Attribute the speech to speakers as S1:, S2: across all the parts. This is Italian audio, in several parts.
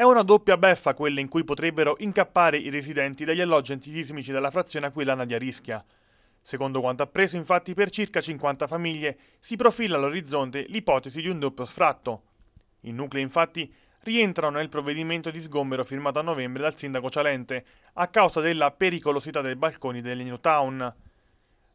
S1: È una doppia beffa quella in cui potrebbero incappare i residenti degli alloggi antisismici della frazione aquilana di Arischia. Secondo quanto appreso, infatti, per circa 50 famiglie si profila all'orizzonte l'ipotesi di un doppio sfratto. I nuclei, infatti, rientrano nel provvedimento di sgombero firmato a novembre dal sindaco Cialente a causa della pericolosità dei balconi del New Town.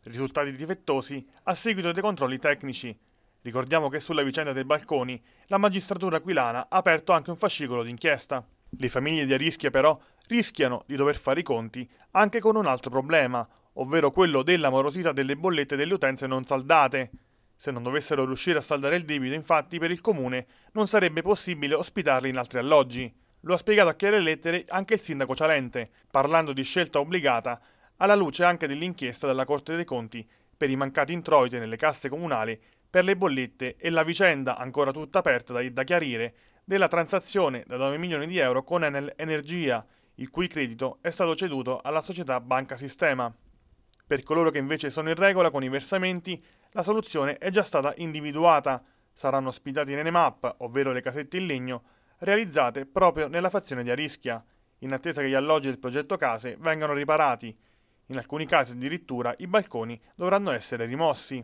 S1: Risultati difettosi a seguito dei controlli tecnici, Ricordiamo che sulla vicenda dei balconi la magistratura aquilana ha aperto anche un fascicolo d'inchiesta. Le famiglie di Arischia però rischiano di dover fare i conti anche con un altro problema, ovvero quello della morosità delle bollette delle utenze non saldate. Se non dovessero riuscire a saldare il debito, infatti, per il comune non sarebbe possibile ospitarli in altri alloggi. Lo ha spiegato a chiare lettere anche il sindaco Cialente, parlando di scelta obbligata alla luce anche dell'inchiesta della Corte dei Conti per i mancati introiti nelle casse comunali per le bollette e la vicenda, ancora tutta aperta da, da chiarire, della transazione da 9 milioni di euro con Enel Energia, il cui credito è stato ceduto alla società Banca Sistema. Per coloro che invece sono in regola con i versamenti, la soluzione è già stata individuata. Saranno ospitati nelle Enemap, ovvero le casette in legno, realizzate proprio nella fazione di Arischia, in attesa che gli alloggi del progetto case vengano riparati. In alcuni casi addirittura i balconi dovranno essere rimossi.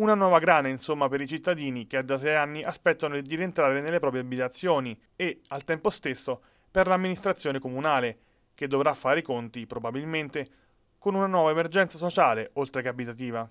S1: Una nuova grana, insomma, per i cittadini che da sei anni aspettano di rientrare nelle proprie abitazioni e, al tempo stesso, per l'amministrazione comunale, che dovrà fare i conti, probabilmente, con una nuova emergenza sociale, oltre che abitativa.